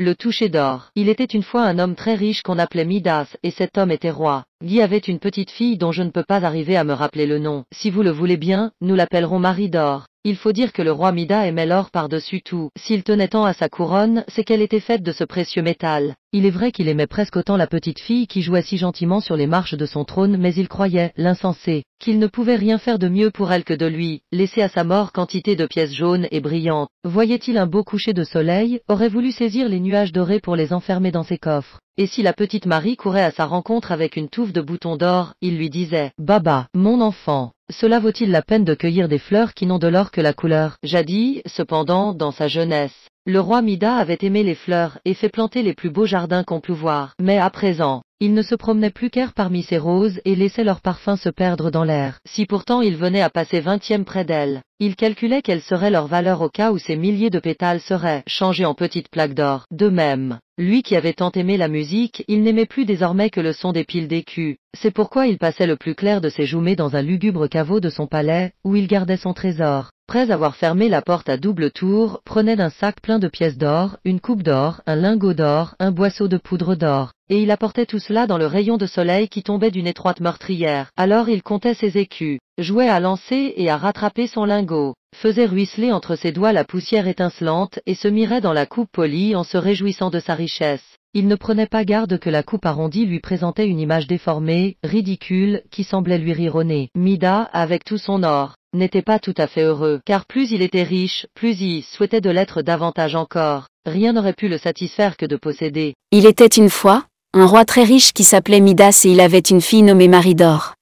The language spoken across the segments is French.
Le toucher d'or. Il était une fois un homme très riche qu'on appelait Midas, et cet homme était roi. Guy avait une petite fille dont je ne peux pas arriver à me rappeler le nom. Si vous le voulez bien, nous l'appellerons Marie d'Or. Il faut dire que le roi Mida aimait l'or par-dessus tout. S'il tenait tant à sa couronne, c'est qu'elle était faite de ce précieux métal. Il est vrai qu'il aimait presque autant la petite fille qui jouait si gentiment sur les marches de son trône, mais il croyait, l'insensé, qu'il ne pouvait rien faire de mieux pour elle que de lui, laisser à sa mort quantité de pièces jaunes et brillantes. Voyait-il un beau coucher de soleil, aurait voulu saisir les nuages dorés pour les enfermer dans ses coffres et si la petite Marie courait à sa rencontre avec une touffe de boutons d'or, il lui disait « Baba, mon enfant, cela vaut-il la peine de cueillir des fleurs qui n'ont de l'or que la couleur ?» Jadis, cependant, dans sa jeunesse, le roi Mida avait aimé les fleurs et fait planter les plus beaux jardins qu'on pût voir. Mais à présent, il ne se promenait plus qu'air parmi ces roses et laissait leur parfum se perdre dans l'air. Si pourtant il venait à passer vingtième près d'elles, il calculait quelle serait leur valeur au cas où ces milliers de pétales seraient changés en petites plaques d'or. De même, lui qui avait tant aimé la musique, il n'aimait plus désormais que le son des piles d'écus. C'est pourquoi il passait le plus clair de ses journées dans un lugubre caveau de son palais, où il gardait son trésor. Après avoir fermé la porte à double tour, prenait d'un sac plein de pièces d'or, une coupe d'or, un lingot d'or, un boisseau de poudre d'or et il apportait tout cela dans le rayon de soleil qui tombait d'une étroite meurtrière. Alors il comptait ses écus, jouait à lancer et à rattraper son lingot, faisait ruisseler entre ses doigts la poussière étincelante et se mirait dans la coupe polie en se réjouissant de sa richesse. Il ne prenait pas garde que la coupe arrondie lui présentait une image déformée, ridicule, qui semblait lui rire au nez. Mida, avec tout son or, n'était pas tout à fait heureux, car plus il était riche, plus il souhaitait de l'être davantage encore. Rien n'aurait pu le satisfaire que de posséder. Il était une fois, un roi très riche qui s'appelait Midas et il avait une fille nommée Marie d'Or.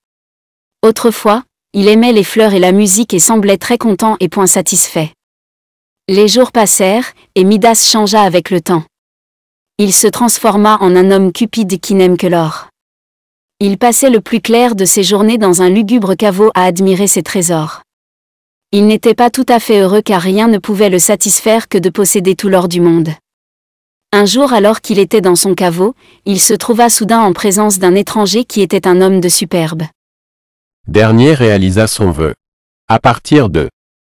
Autrefois, il aimait les fleurs et la musique et semblait très content et point satisfait. Les jours passèrent, et Midas changea avec le temps. Il se transforma en un homme cupide qui n'aime que l'or. Il passait le plus clair de ses journées dans un lugubre caveau à admirer ses trésors. Il n'était pas tout à fait heureux car rien ne pouvait le satisfaire que de posséder tout l'or du monde. Un jour alors qu'il était dans son caveau, il se trouva soudain en présence d'un étranger qui était un homme de superbe. Dernier réalisa son vœu. À partir de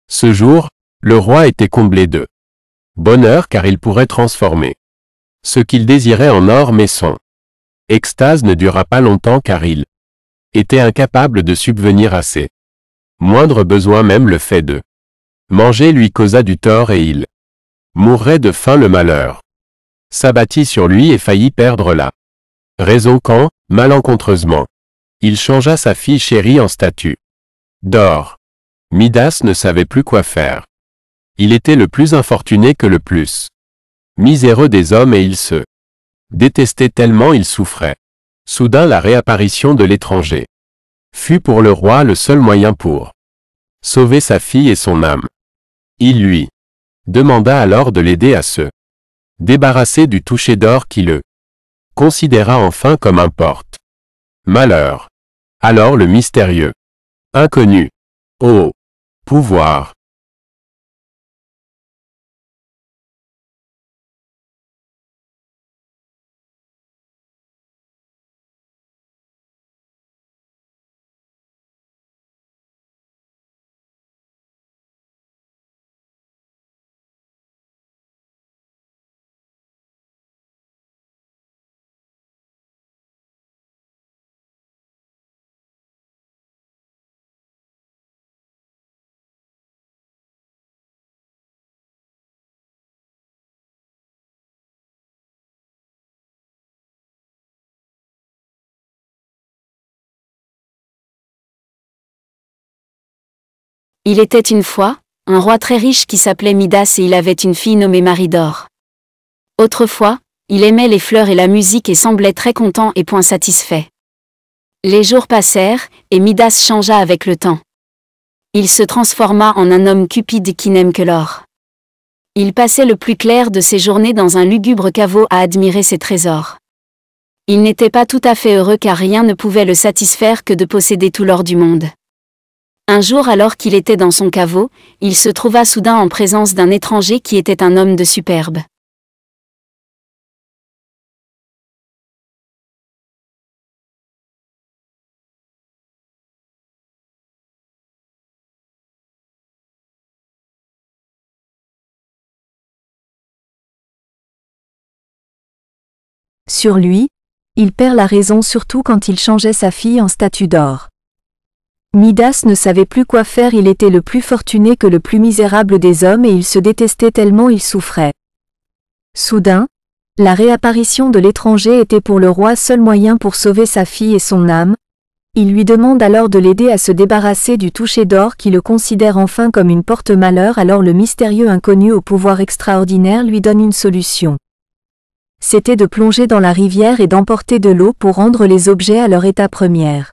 ce jour, le roi était comblé de bonheur car il pourrait transformer ce qu'il désirait en or mais son extase ne dura pas longtemps car il était incapable de subvenir à ses moindres besoins même le fait de manger lui causa du tort et il mourrait de faim le malheur s'abattit sur lui et faillit perdre la raison quand, malencontreusement, il changea sa fille chérie en statue d'or. Midas ne savait plus quoi faire. Il était le plus infortuné que le plus miséreux des hommes et il se détestait tellement il souffrait. Soudain la réapparition de l'étranger fut pour le roi le seul moyen pour sauver sa fille et son âme. Il lui demanda alors de l'aider à ce débarrassé du toucher d'or qui le considéra enfin comme importe. Malheur. Alors le mystérieux. Inconnu. Oh. Pouvoir. Il était une fois, un roi très riche qui s'appelait Midas et il avait une fille nommée Marie d'Or. Autrefois, il aimait les fleurs et la musique et semblait très content et point satisfait. Les jours passèrent, et Midas changea avec le temps. Il se transforma en un homme cupide qui n'aime que l'or. Il passait le plus clair de ses journées dans un lugubre caveau à admirer ses trésors. Il n'était pas tout à fait heureux car rien ne pouvait le satisfaire que de posséder tout l'or du monde. Un jour alors qu'il était dans son caveau, il se trouva soudain en présence d'un étranger qui était un homme de superbe. Sur lui, il perd la raison surtout quand il changeait sa fille en statue d'or. Midas ne savait plus quoi faire, il était le plus fortuné que le plus misérable des hommes et il se détestait tellement il souffrait. Soudain, la réapparition de l'étranger était pour le roi seul moyen pour sauver sa fille et son âme. Il lui demande alors de l'aider à se débarrasser du toucher d'or qui le considère enfin comme une porte-malheur alors le mystérieux inconnu au pouvoir extraordinaire lui donne une solution. C'était de plonger dans la rivière et d'emporter de l'eau pour rendre les objets à leur état première.